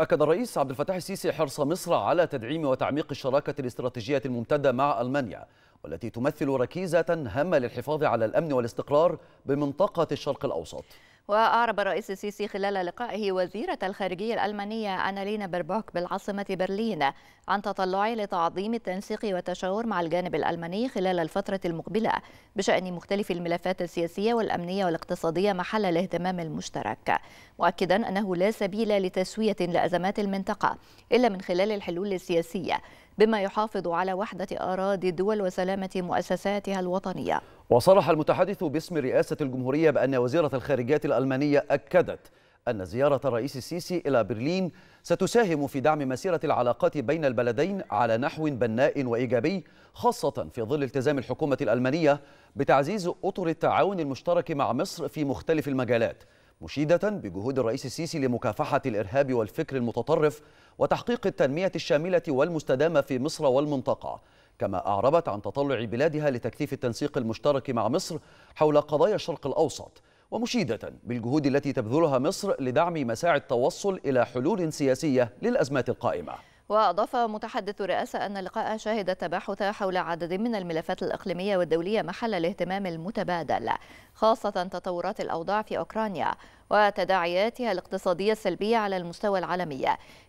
أكد الرئيس عبد الفتاح السيسي حرص مصر على تدعيم وتعميق الشراكة الاستراتيجية الممتدة مع ألمانيا والتي تمثل ركيزة هامة للحفاظ على الأمن والاستقرار بمنطقة الشرق الأوسط وأعرب الرئيس السيسي خلال لقائه وزيرة الخارجية الألمانية أنالينا بربوك بالعاصمة برلين عن تطلعه لتعظيم التنسيق والتشاور مع الجانب الألماني خلال الفترة المقبلة بشأن مختلف الملفات السياسية والأمنية والاقتصادية محل الاهتمام المشترك مؤكدا أنه لا سبيل لتسوية لأزمات المنطقة إلا من خلال الحلول السياسية بما يحافظ على وحدة أراضي الدول وسلامة مؤسساتها الوطنية وصرح المتحدث باسم رئاسة الجمهورية بأن وزيرة الخارجية الألمانية أكدت أن زيارة الرئيس السيسي إلى برلين ستساهم في دعم مسيرة العلاقات بين البلدين على نحو بناء وإيجابي خاصة في ظل التزام الحكومة الألمانية بتعزيز أطر التعاون المشترك مع مصر في مختلف المجالات مشيدة بجهود الرئيس السيسي لمكافحة الإرهاب والفكر المتطرف وتحقيق التنمية الشاملة والمستدامة في مصر والمنطقة كما أعربت عن تطلع بلادها لتكثيف التنسيق المشترك مع مصر حول قضايا الشرق الأوسط ومشيدة بالجهود التي تبذلها مصر لدعم مساعي التوصل إلى حلول سياسية للأزمات القائمة وأضاف متحدث الرئاسة أن اللقاء شهد تباحث حول عدد من الملفات الإقليمية والدولية محل الاهتمام المتبادل خاصة تطورات الأوضاع في أوكرانيا وتداعياتها الاقتصادية السلبية على المستوى العالمي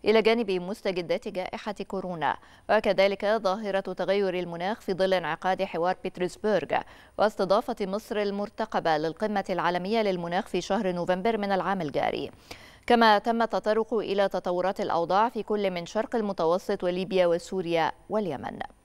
إلى جانب مستجدات جائحة كورونا وكذلك ظاهرة تغير المناخ في ظل انعقاد حوار بيترسبورغ واستضافة مصر المرتقبة للقمة العالمية للمناخ في شهر نوفمبر من العام الجاري كما تم التطرق إلى تطورات الأوضاع في كل من شرق المتوسط وليبيا وسوريا واليمن